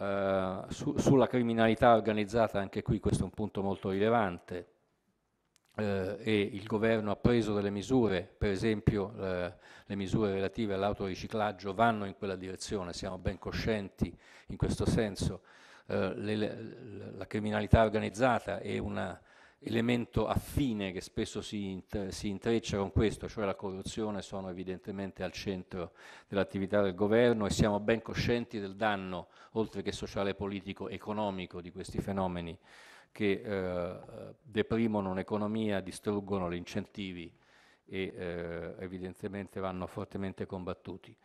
Eh, su, sulla criminalità organizzata, anche qui questo è un punto molto rilevante, eh, e il governo ha preso delle misure, per esempio eh, le misure relative all'autoriciclaggio vanno in quella direzione, siamo ben coscienti in questo senso, eh, le, la criminalità organizzata è una elemento affine che spesso si, si, intreccia con questo, cioè la corruzione, sono evidentemente al centro dell'attività del governo e siamo ben coscienti del danno, oltre che sociale, politico, economico di questi fenomeni che eh, deprimono un'economia, distruggono gli incentivi e eh, evidentemente vanno fortemente combattuti.